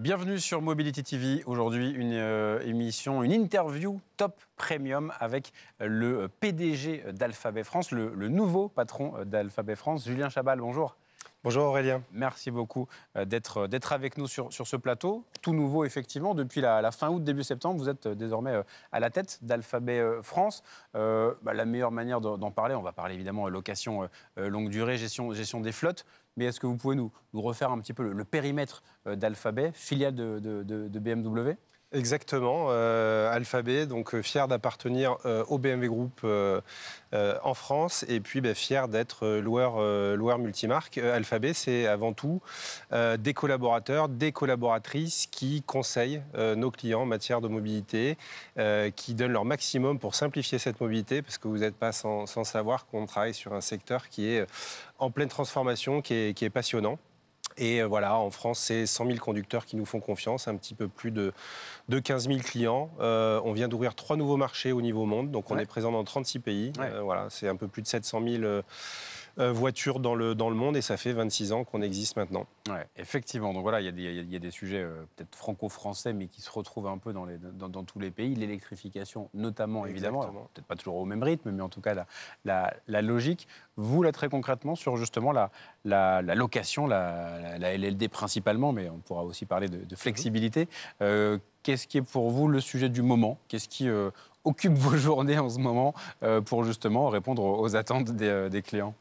Bienvenue sur Mobility TV. Aujourd'hui, une euh, émission, une interview top premium avec le PDG d'Alphabet France, le nouveau patron d'Alphabet France, Julien Chabal. Bonjour. Bonjour Aurélien. Merci beaucoup euh, euh, d'être, avec nous sur, sur, ce plateau. Tout nouveau, effectivement, depuis la, fin août, début septembre, vous êtes euh, désormais à la tête d'Alphabet France. Bah, la meilleure manière d'en parler, on va parler évidemment location longue durée, gestion, gestion des flottes, mais est-ce que vous pouvez nous, refaire un petit peu le, périmètre d'Alphabet, filiale de BMW Exactement, euh, Alphabet, donc euh, fier d'appartenir euh, au BMW Group en France et puis bah, fier d'être loueur, loueur multimarque. Alphabet, c'est avant tout des collaborateurs, des collaboratrices qui conseillent nos clients en matière de mobilité, qui donnent leur maximum pour simplifier cette mobilité, parce que vous n'êtes pas sans, savoir qu'on travaille sur un secteur qui est en pleine transformation, qui est passionnant. Et euh, voilà, en France, c'est 100 000 conducteurs qui nous font confiance, un petit peu plus de, 15 000 clients. Euh, on vient d'ouvrir trois nouveaux marchés au niveau monde, donc on est présent dans 36 pays. Euh, voilà, c'est un peu plus de 700 000. Euh, voiture dans le, dans le monde et ça fait 26 ans qu'on existe maintenant. Ouais, effectivement, donc voilà, il y, y, y, a des sujets euh, peut-être franco-français mais qui se retrouvent un peu dans, les, dans, dans tous les pays. L'électrification notamment, évidemment, peut-être pas toujours au même rythme, mais en tout cas la, la, la logique. Vous, là, très concrètement, sur justement la, la, la location, la, la, LLD principalement, mais on pourra aussi parler de, flexibilité. Mm-hmm. Euh, qu'est-ce qui est pour vous le sujet du moment Qu'est-ce qui occupe vos journées en ce moment pour justement répondre aux, aux attentes des, des clients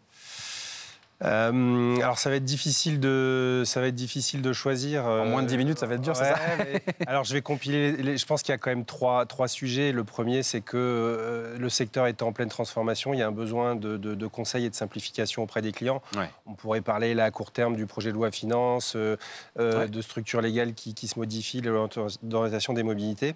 euh, alors ça va être difficile de, ça va être difficile de choisir. En moins de 10 euh, minutes, ça va être dur, c'est ça Alors je vais compiler. je pense qu'il y a quand même trois, trois sujets. Le premier, c'est que euh, le secteur est en pleine transformation. Il y a un besoin de, de, conseils et de simplification auprès des clients. On pourrait parler là à court terme du projet de loi finance, de structures légales qui, qui se modifient, de des mobilités.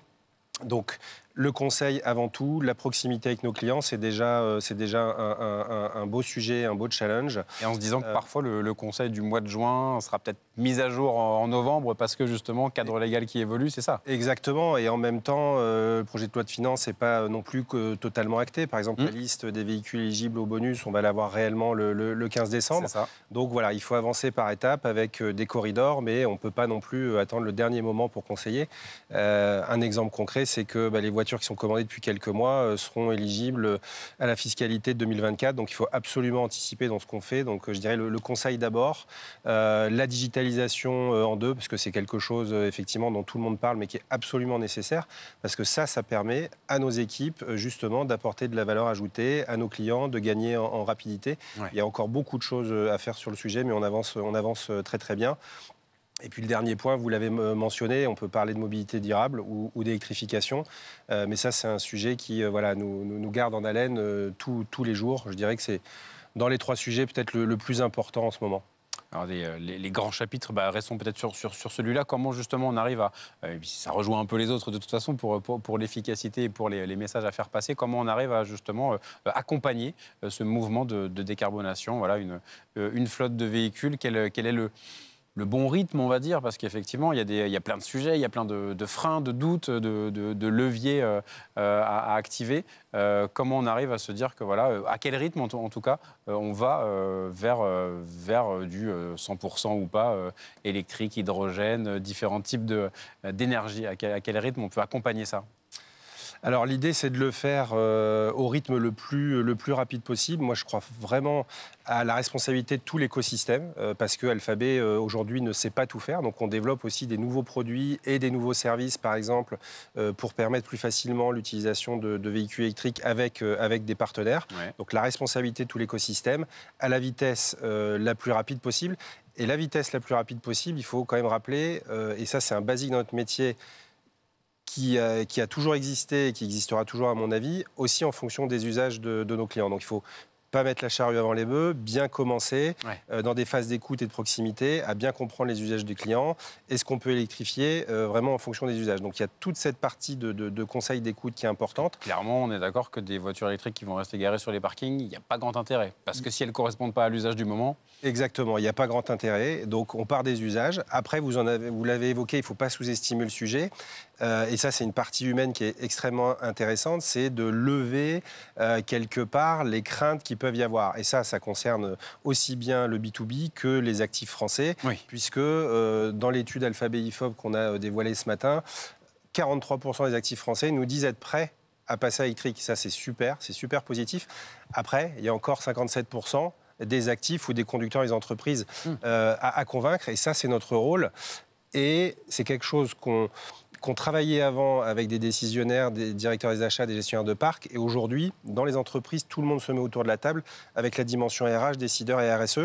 Donc le conseil avant tout, la proximité avec nos clients, c'est déjà, euh, c'est déjà un, beau sujet, un beau challenge. Et en se disant que euh, parfois le, conseil du mois de juin sera peut-être mis à jour en, novembre parce que justement cadre légal qui évolue, c'est ça Exactement. Et en même temps, euh, le projet de loi de finances n'est pas non plus que totalement acté. Par exemple, mmh. la liste des véhicules éligibles au bonus, on va l'avoir réellement le, 15 décembre. Ça. Donc voilà, il faut avancer par étapes avec des corridors, mais on ne peut pas non plus attendre le dernier moment pour conseiller. un exemple concret, c'est que bah, les voitures qui sont commandées depuis quelques mois euh, seront éligibles euh, à la fiscalité de 2024. Donc il faut absolument anticiper dans ce qu'on fait. Donc euh, je dirais le, conseil d'abord, la digitalisation en deux, parce que c'est quelque chose effectivement dont tout le monde parle, mais qui est absolument nécessaire, parce que ça, ça permet à nos équipes justement d'apporter de la valeur ajoutée à nos clients, de gagner en, rapidité. Il y a encore beaucoup de choses à faire sur le sujet, mais on avance, on avance très très bien. Et puis le dernier point, vous l'avez mentionné, on peut parler de mobilité durable ou, d'électrification, euh, mais ça c'est un sujet qui euh, voilà, nous, nous, garde en haleine euh, tous les jours. Je dirais que c'est dans les trois sujets peut-être le, plus important en ce moment. Alors les, grands chapitres, bah, restons peut-être sur, sur, celui-là. Comment justement on arrive à, ça rejoint un peu les autres de toute façon pour, pour, l'efficacité et pour les, messages à faire passer, comment on arrive à justement accompagner ce mouvement de, de décarbonation, voilà, une, une flotte de véhicules, quel, quel est le le bon rythme, on va dire, parce qu'effectivement, il, y a plein de sujets, il y a plein de, freins, de doutes, de, leviers euh, euh, à, activer. Euh, comment on arrive à se dire que, voilà, à quel rythme, en, tout cas, on va vers, vers du 100% ou pas électrique, hydrogène, différents types d'énergie à quel rythme on peut accompagner ça alors l'idée, c'est de le faire euh, au rythme le plus, le plus rapide possible. Moi, je crois vraiment à la responsabilité de tout l'écosystème, euh, parce que Alphabet, euh, aujourd'hui, ne sait pas tout faire. Donc on développe aussi des nouveaux produits et des nouveaux services, par exemple, pour permettre plus facilement l'utilisation de, véhicules électriques avec, avec des partenaires. Donc la responsabilité de tout l'écosystème, à la vitesse la plus rapide possible. Et la vitesse la plus rapide possible, il faut quand même rappeler, et ça c'est un basique dans notre métier, euh, qui, a toujours existé et qui existera toujours, à mon avis, aussi en fonction des usages de, nos clients. Donc il faut pas mettre la charrue avant les bœufs, bien commencer euh, dans des phases d'écoute et de proximité, à bien comprendre les usages des clients. est ce qu'on peut électrifier euh, vraiment en fonction des usages. Donc il y a toute cette partie de, de, conseils d'écoute qui est importante. Clairement, on est d'accord que des voitures électriques qui vont rester garées sur les parkings, il n'y a pas grand intérêt. Parce que si elles ne correspondent pas à l'usage du moment. Exactement, il n'y a pas grand intérêt. Donc on part des usages. Après, vous l'avez évoqué, il ne faut pas sous-estimer le sujet. Euh, et ça, c'est une partie humaine qui est extrêmement intéressante, c'est de lever euh, quelque part les craintes qui peuvent y avoir. Et ça, ça concerne aussi bien le B2B que les actifs français, puisque euh, dans l'étude Alphabet qu'on a dévoilée ce matin, 43% des actifs français nous disent être prêts à passer à électrique. Ça, c'est super, c'est super positif. Après, il y a encore 57% des actifs ou des conducteurs des entreprises mmh. à, à, convaincre. Et ça, c'est notre rôle. Et c'est quelque chose qu'on qui travaillait avant avec des décisionnaires, des directeurs des achats, des gestionnaires de parcs. Et aujourd'hui, dans les entreprises, tout le monde se met autour de la table avec la dimension RH, décideurs et RSE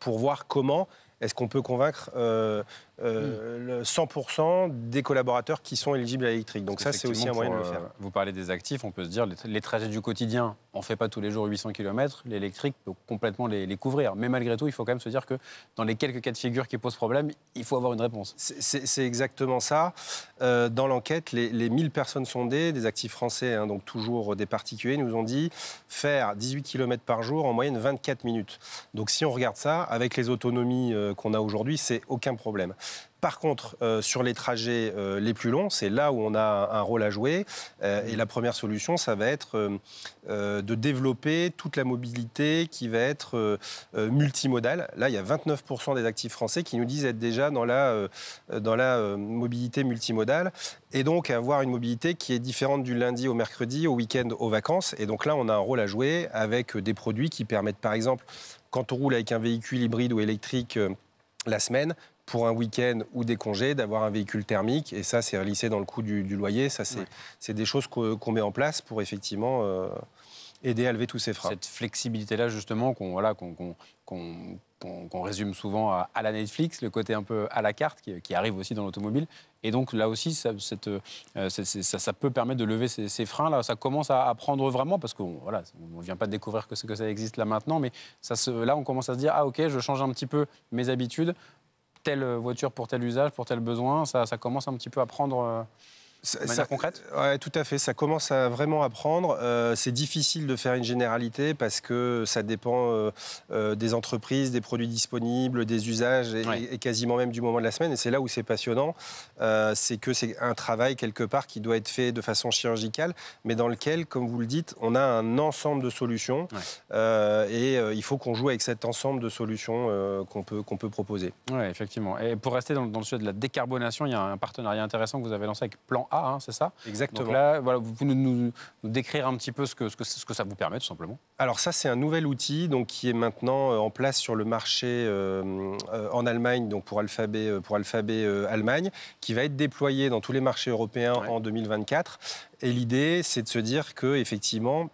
pour voir comment est-ce qu'on peut convaincre euh, 100% euh, des collaborateurs qui sont éligibles à l'électrique. Donc ça, c'est aussi un moyen de le faire. Euh, vous parlez des actifs, on peut se dire, les, trajets du quotidien, on ne fait pas tous les jours 800 km, l'électrique peut complètement les, couvrir. Mais malgré tout, il faut quand même se dire que dans les quelques cas de figure qui posent problème, il faut avoir une réponse. C'est exactement ça. Euh, dans l'enquête, les, 1000 personnes sondées, des actifs français, hein, donc toujours des particuliers, nous ont dit faire 18 km par jour en moyenne 24 minutes. Donc si on regarde ça, avec les autonomies qu'on a aujourd'hui, c'est aucun problème. Par contre, euh, sur les trajets euh, les plus longs, c'est là où on a un, rôle à jouer. Euh, et la première solution, ça va être de développer toute la mobilité qui va être multimodale. Là, il y a 29% des actifs français qui nous disent être déjà dans la, dans la mobilité multimodale. Et donc avoir une mobilité qui est différente du lundi au mercredi, au week-end, aux vacances. Et donc là, on a un rôle à jouer avec des produits qui permettent, par exemple, quand on roule avec un véhicule hybride ou électrique, la semaine, pour un week-end ou des congés, d'avoir un véhicule thermique. Et ça, c'est lissé dans le coût du, loyer. Ça, c'est des choses qu'on met en place pour effectivement euh, aider à lever tous ces freins. Cette flexibilité-là, justement, qu'on résume souvent à, la Netflix, le côté un peu à la carte qui, arrive aussi dans l'automobile. Et donc là aussi, ça, euh, peut permettre de lever ces, freins. Là, ça commence à, à prendre vraiment parce qu'on voilà, ne vient pas de découvrir que, que ça existe là maintenant, mais ça là, on commence à se dire ah ok, je change un petit peu mes habitudes telle voiture pour tel usage, pour tel besoin. Ça, commence un petit peu à prendre euh, ça, concrète Oui, tout à fait. Ça commence à vraiment apprendre. Euh, c'est difficile de faire une généralité parce que ça dépend euh, euh, des entreprises, des produits disponibles, des usages et, quasiment même du moment de la semaine. Et c'est là où c'est passionnant. c'est que c'est un travail quelque part qui doit être fait de façon chirurgicale, mais dans lequel, comme vous le dites, on a un ensemble de solutions. et il faut qu'on joue avec cet ensemble de solutions qu'on peut, qu'on peut proposer. Oui, effectivement. Et pour rester dans, dans le sujet de la décarbonation, il y a un partenariat intéressant que vous avez lancé avec Plan A Hein, c'est ça Exactement. Donc là, voilà, vous pouvez nous, nous, décrire un petit peu ce que, ce, que, ça vous permet, tout simplement Alors ça, c'est un nouvel outil donc, qui est maintenant euh, en place sur le marché euh, euh, en Allemagne, donc pour Alphabet, pour Alphabet Allemagne, qui va être déployé dans tous les marchés européens en 2024. Et l'idée, c'est de se dire que effectivement,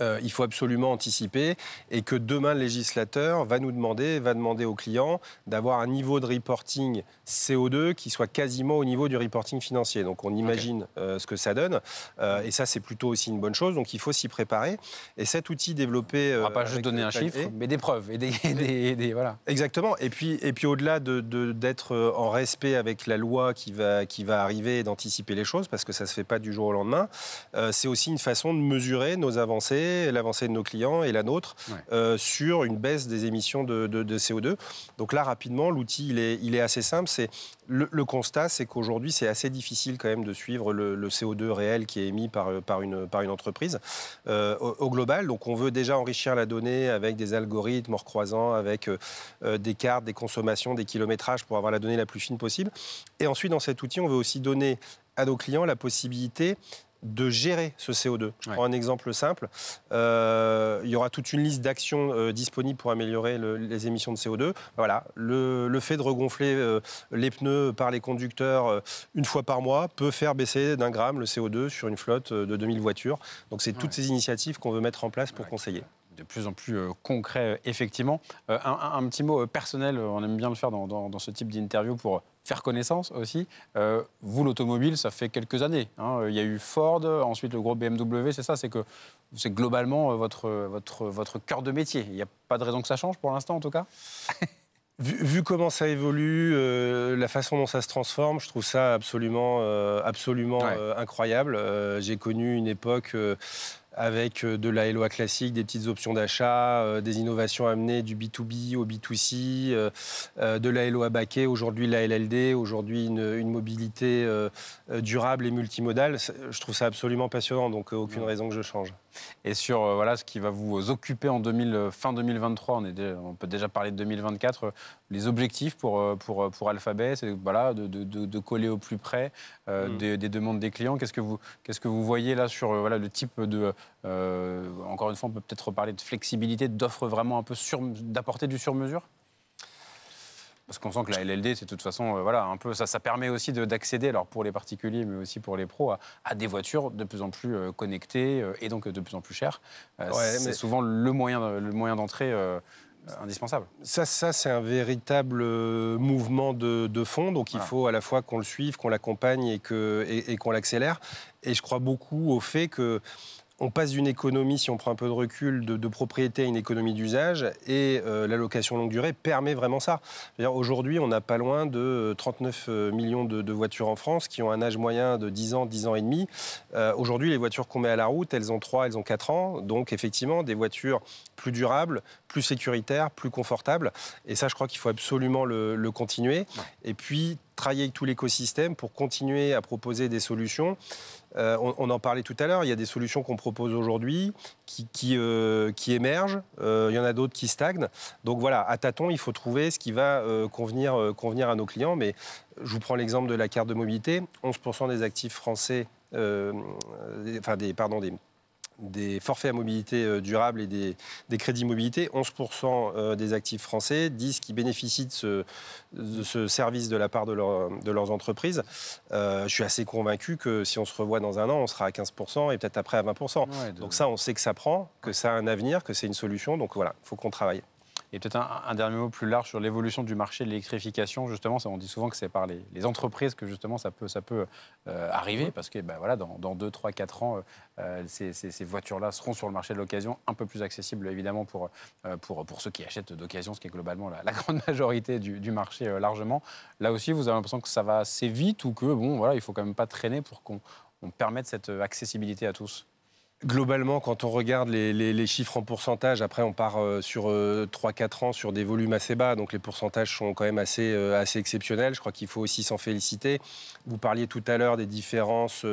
euh, il faut absolument anticiper et que demain le législateur va nous demander, va demander aux clients d'avoir un niveau de reporting CO2 qui soit quasiment au niveau du reporting financier. Donc on imagine euh, ce que ça donne euh, et ça c'est plutôt aussi une bonne chose. Donc il faut s'y préparer et cet outil développé. on va pas juste donner un chiffre, mais des preuves et des, voilà. Exactement. Et puis et puis au-delà d'être en respect avec la loi qui va qui va arriver et d'anticiper les choses parce que ça se fait pas du jour au lendemain. c'est aussi une façon de mesurer nos avancées l'avancée, de nos clients et la nôtre euh, sur une baisse des émissions de, CO2. Donc là, rapidement, l'outil, il est, assez simple. C'est le, constat, c'est qu'aujourd'hui, c'est assez difficile quand même de suivre le, CO2 réel qui est émis par, une, entreprise euh, au, global. Donc, on veut déjà enrichir la donnée avec des algorithmes hors croisant, avec euh, des cartes, des consommations, des kilométrages pour avoir la donnée la plus fine possible. Et ensuite, dans cet outil, on veut aussi donner à nos clients la possibilité de gérer ce CO2. Je prends un exemple simple. Euh, il y aura toute une liste d'actions euh, disponibles pour améliorer les émissions de CO2. Voilà, le, fait de regonfler euh, les pneus par les conducteurs une fois par mois peut faire baisser d'un gramme le CO2 sur une flotte de 2000 voitures. Donc c'est toutes ces initiatives qu'on veut mettre en place pour conseiller de plus en plus euh, concret, effectivement. Euh, un, petit mot euh, personnel, on aime bien le faire dans, ce type d'interview pour faire connaissance aussi. vous, l'automobile, ça fait quelques années. Hein. Il y a eu Ford, ensuite le gros BMW, c'est ça, c'est que c'est globalement votre, votre, votre cœur de métier. Il n'y a pas de raison que ça change pour l'instant, en tout cas vu, comment ça évolue, la façon dont ça se transforme, je trouve ça absolument, absolument incroyable. J'ai connu une époque avec euh, de la LOA classique, des petites options d'achat, euh, des innovations amenées du B2B au B2C, euh, de la LOA baquée, aujourd'hui la LLD, aujourd'hui une, une, mobilité durable et multimodale. Je trouve ça absolument passionnant, donc aucune raison que je change et sur euh, voilà, ce qui va vous occuper en 2000, euh, fin 2023. On, peut déjà parler de 2024. Euh, les objectifs pour, pour, pour Alphabet, c'est voilà, de, de, coller au plus près mm. des, demandes des clients. Qu'est-ce que vous, que vous voyez là sur voilà, le type de... encore une fois, on peut peut-être parler de flexibilité, d'offres vraiment un peu d'apporter du sur-mesure parce qu'on sent que la LLD, c'est de toute façon, euh, voilà, un peu, ça, ça permet aussi d'accéder, alors pour les particuliers, mais aussi pour les pros, à, des voitures de plus en plus euh, connectées euh, et donc de plus en plus chères. c'est souvent le moyen, le moyen d'entrée indispensable. Ça, ça c'est un véritable mouvement de, fond. Donc, il faut à la fois qu'on le suive, qu'on l'accompagne et qu'on et, l'accélère. Et je crois beaucoup au fait que on passe d'une économie, si on prend un peu de recul, de, propriété à une économie d'usage, et euh, la location longue durée permet vraiment ça. Aujourd'hui, on n'a pas loin de 39 euh, euh, millions de, voitures en France qui ont un âge moyen de 10 ans, 10 ans et demi. Euh, aujourd'hui, les voitures qu'on met à la route, elles ont 3, elles ont 4 ans, donc effectivement, des voitures plus durables, plus sécuritaires, plus confortables, et ça, je crois qu'il faut absolument le, le continuer. Et puis, travailler avec tout l'écosystème pour continuer à proposer des solutions euh, on, en parlait tout à l'heure, il y a des solutions qu'on propose aujourd'hui qui, euh, émergent, euh, il y en a d'autres qui stagnent. Donc voilà, à tâtons, il faut trouver ce qui va convenir, à nos clients. Mais je vous prends l'exemple de la carte de mobilité. 11% des actifs français, enfin des, pardon, des des forfaits à mobilité euh, durable et des, crédits mobilité, 11% euh, des actifs français disent qu'ils bénéficient de ce, service de la part de, leurs entreprises. Euh, je suis assez convaincu que si on se revoit dans un an, on sera à 15% et peut-être après à 20%. Donc ça, on sait que ça prend, que ça a un avenir, que c'est une solution. Donc voilà, il faut qu'on travaille. Et peut-être un, dernier mot plus large sur l'évolution du marché de l'électrification. Justement, on dit souvent que c'est par les, entreprises que justement ça peut, euh, arriver, parce que bah, voilà, dans, dans 2, 3, 4 ans, euh, euh, ces, voitures-là seront sur le marché de l'occasion, un peu plus accessibles évidemment pour, ceux qui achètent d'occasion, ce qui est globalement la, grande majorité du, du marché largement. Là aussi, vous avez l'impression que ça va assez vite ou que, bon, voilà, il faut quand même pas traîner pour qu'on permette cette accessibilité à tous Globalement, quand on regarde les, chiffres en pourcentage, après on part euh, sur 3-4 euh, ans sur des volumes assez bas, donc les pourcentages sont quand même assez, euh, assez exceptionnels. Je crois qu'il faut aussi s'en féliciter. Vous parliez tout à l'heure des différences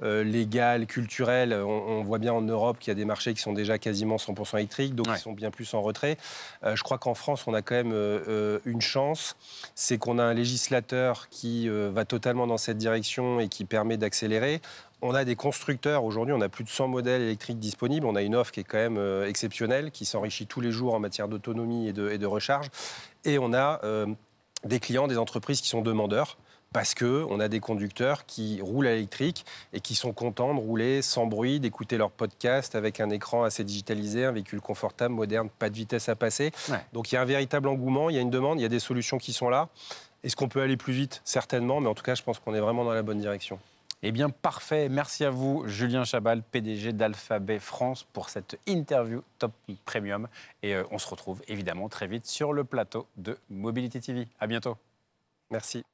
légales, culturelles. On, voit bien en Europe qu'il y a des marchés qui sont déjà quasiment 100% électriques, donc ils sont bien plus en retrait. je crois qu'en France, on a quand même une chance, c'est qu'on a un législateur qui va totalement dans cette direction et qui permet d'accélérer on a des constructeurs. Aujourd'hui, on a plus de 100 modèles électriques disponibles. On a une offre qui est quand même euh, exceptionnelle, qui s'enrichit tous les jours en matière d'autonomie et de, recharge. Et on a euh, des clients, des entreprises qui sont demandeurs parce que on a des conducteurs qui roulent à et qui sont contents de rouler sans bruit, d'écouter leur podcast avec un écran assez digitalisé, un véhicule confortable, moderne, pas de vitesse à passer. Donc il y a un véritable engouement, il y a une demande, il y a des solutions qui sont là. Est-ce qu'on peut aller plus vite Certainement, mais en tout cas, je pense qu'on est vraiment dans la bonne direction. Eh bien, parfait. Merci à vous, Julien Chabal, PDG d'Alphabet France, pour cette interview top premium. Et euh, on se retrouve évidemment très vite sur le plateau de Mobility TV. À bientôt. Merci.